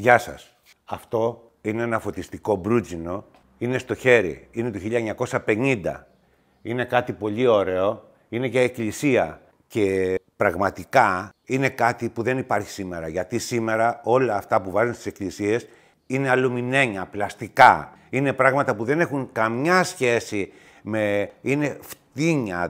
Γεια σας. Αυτό είναι ένα φωτιστικό μπρούτζινο. Είναι στο χέρι. Είναι του 1950. Είναι κάτι πολύ ωραίο. Είναι για εκκλησία. Και πραγματικά είναι κάτι που δεν υπάρχει σήμερα. Γιατί σήμερα όλα αυτά που βάζουν στις εκκλησίες είναι αλουμινένια, πλαστικά. Είναι πράγματα που δεν έχουν καμιά σχέση με... Είναι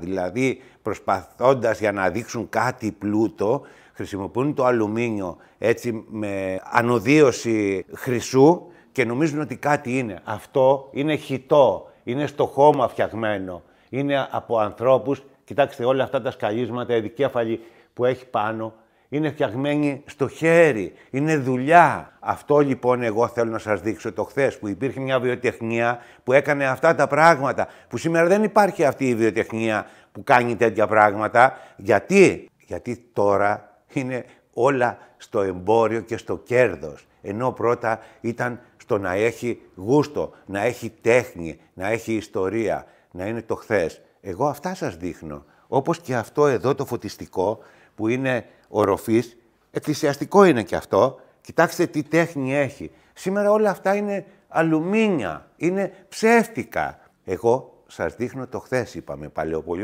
δηλαδή προσπαθώντας για να δείξουν κάτι πλούτο, χρησιμοποιούν το αλουμίνιο έτσι με ανοδίωση χρυσού και νομίζουν ότι κάτι είναι. Αυτό είναι χιτό, είναι στο χώμα φτιαγμένο, είναι από ανθρώπους. Κοιτάξτε όλα αυτά τα σκαλίσματα, η αφαλή που έχει πάνω, είναι φτιαγμένη στο χέρι, είναι δουλειά. Αυτό λοιπόν εγώ θέλω να σας δείξω το χθες, που υπήρχε μια βιοτεχνία που έκανε αυτά τα πράγματα, που σήμερα δεν υπάρχει αυτή η βιοτεχνία που κάνει τέτοια πράγματα. Γιατί, γιατί τώρα είναι όλα στο εμπόριο και στο κέρδος. Ενώ πρώτα ήταν στο να έχει γούστο, να έχει τέχνη, να έχει ιστορία, να είναι το χθες. Εγώ αυτά σας δείχνω. Όπως και αυτό εδώ το φωτιστικό που είναι οροφή. εκκλησιαστικό είναι και αυτό. Κοιτάξτε τι τέχνη έχει. Σήμερα όλα αυτά είναι αλουμίνια, είναι ψεύτικα. Εγώ σας δείχνω το χθες είπαμε,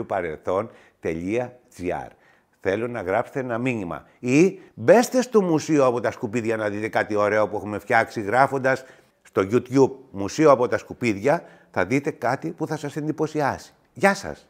παρελθόν.gr. Θέλω να γράψετε ένα μήνυμα. Ή μπέστε στο μουσείο από τα σκουπίδια να δείτε κάτι ωραίο που έχουμε φτιάξει γράφοντας στο YouTube Μουσείο από τα σκουπίδια. Θα δείτε κάτι που θα σας εντυπωσιάσει. Γεια σας!